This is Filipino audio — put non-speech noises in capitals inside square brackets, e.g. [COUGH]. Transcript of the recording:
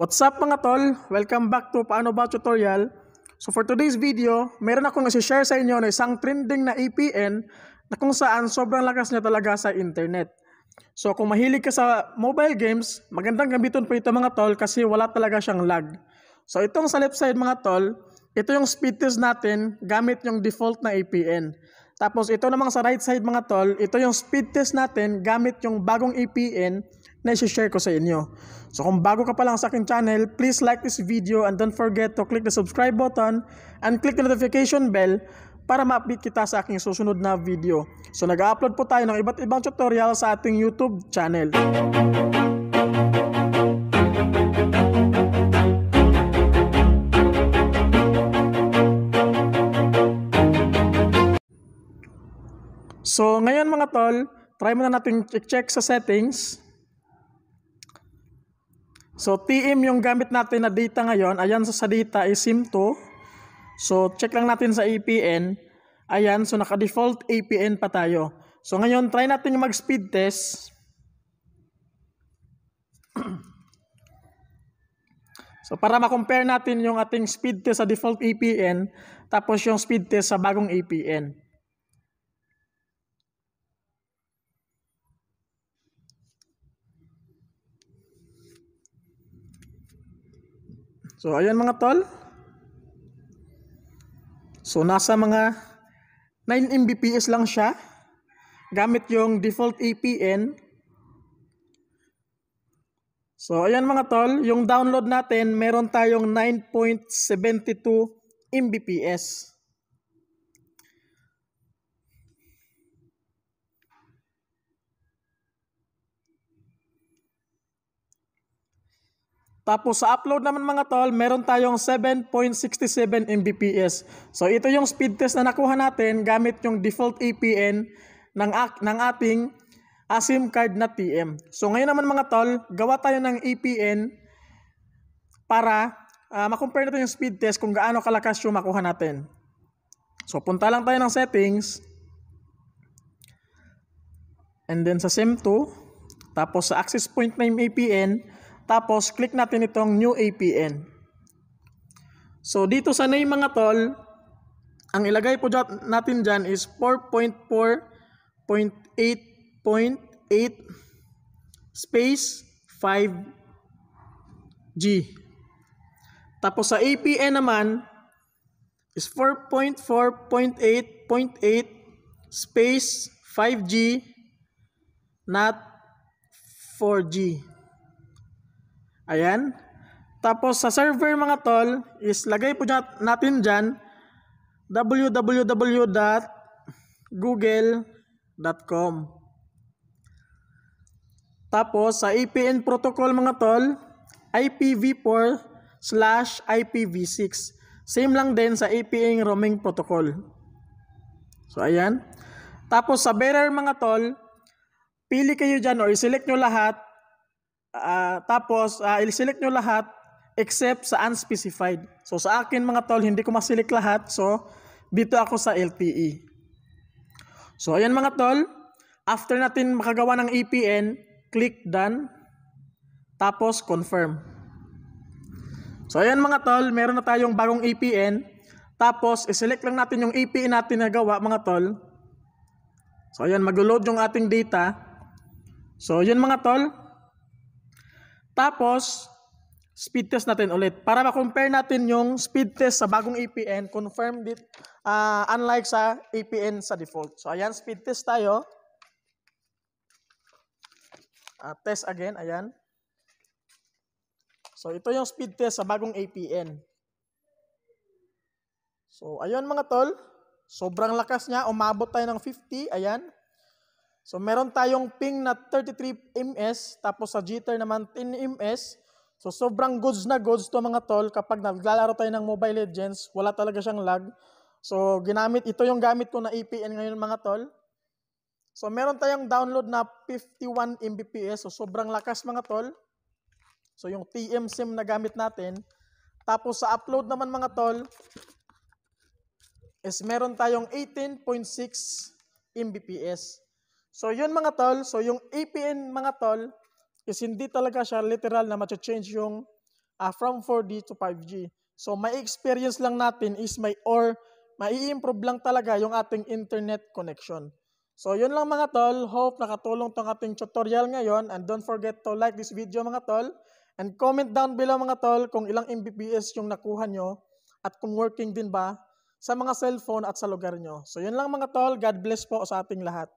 What's up mga tol? Welcome back to Paano Ba Tutorial. So for today's video, meron akong isi-share sa inyo na isang trending na APN na kung saan sobrang lakas niya talaga sa internet. So kung mahilig ka sa mobile games, magandang gamitin po ito mga tol kasi wala talaga siyang lag. So itong sa left side mga tol, ito yung speed test natin gamit yung default na APN. Tapos ito namang sa right side mga tol, ito yung speed test natin gamit yung bagong APN na isi-share ko sa inyo. So kung bago ka pa lang sa akin channel, please like this video and don't forget to click the subscribe button and click the notification bell para ma-update kita sa aking susunod na video. So nag-upload po tayo ng iba't ibang tutorial sa ating YouTube channel. So ngayon mga tol, try muna natin check sa settings. So, TM yung gamit natin na data ngayon. Ayan, so sa data is SIM2. So, check lang natin sa APN. Ayan, so naka-default APN pa tayo. So, ngayon, try natin yung mag-speed test. [CLEARS THROAT] so, para ma-compare natin yung ating speed test sa default APN, tapos yung speed test sa bagong APN. So ayan mga tol. So nasa mga 9 Mbps lang siya. Gamit yung default APN. So ayan mga tol, yung download natin meron tayong 9.72 Mbps. Tapos sa upload naman mga tol, meron tayong 7.67 Mbps. So ito yung speed test na nakuha natin gamit yung default APN ng, ng ating ah, SIM card na TM. So ngayon naman mga tol, gawa tayo ng APN para uh, makompare natin yung speed test kung gaano kalakas yung makuha natin. So punta lang tayo ng settings. And then sa SIM2, tapos sa access point name APN, tapos, click natin itong New APN. So, dito sa name mga tol, ang ilagay po natin dyan is 4.4.8.8 space 5G. Tapos sa APN naman is 4.4.8.8 space 5G not 4G. Ayan. Tapos sa server mga tol, is lagay po natin dyan www.google.com Tapos sa APN protocol mga tol, IPv4 slash IPv6. Same lang din sa APN roaming protocol. So ayan. Tapos sa bearer mga tol, pili kayo dyan or select nyo lahat Uh, tapos, uh, ah, i-select nyo lahat except sa unspecified. So, sa akin mga tol, hindi ko masilik lahat. So, dito ako sa LTE. So, ayan mga tol. After natin makagawa ng EPN, click done. Tapos, confirm. So, ayan mga tol, meron na tayong bagong EPN. Tapos, i-select lang natin yung EPN natin na gawa mga tol. So, ayan, mag-load yung ating data. So, yun mga tol. Tapos, speed test natin ulit. Para ma-compare natin yung speed test sa bagong APN, confirmed it, uh, ah, unlike sa APN sa default. So, ayan, speed test tayo. Uh, test again, ayan. So, ito yung speed test sa bagong APN. So, ayun mga tol. Sobrang lakas niya. Umabot tayo ng 50. Ayan. So meron tayong ping na 33 ms, tapos sa jitter naman 10 ms. So sobrang goods na goods to mga tol kapag naglalaro tayo ng Mobile Legends, wala talaga siyang lag. So ginamit ito yung gamit ko na EPN ngayon mga tol. So meron tayong download na 51 Mbps, so sobrang lakas mga tol. So yung TM SIM na gamit natin. Tapos sa upload naman mga tol, is meron tayong 18.6 Mbps. So yun mga tol, so yung APN mga tol is hindi talaga siya literal na ma-change yung uh, from 4G to 5G. So may experience lang natin is may or mai-improve lang talaga yung ating internet connection. So yun lang mga tol, hope nakatulong tong ating tutorial ngayon and don't forget to like this video mga tol and comment down below mga tol kung ilang Mbps yung nakuha nyo at kung working din ba sa mga cellphone at sa lugar nyo. So yun lang mga tol, God bless po sa ating lahat.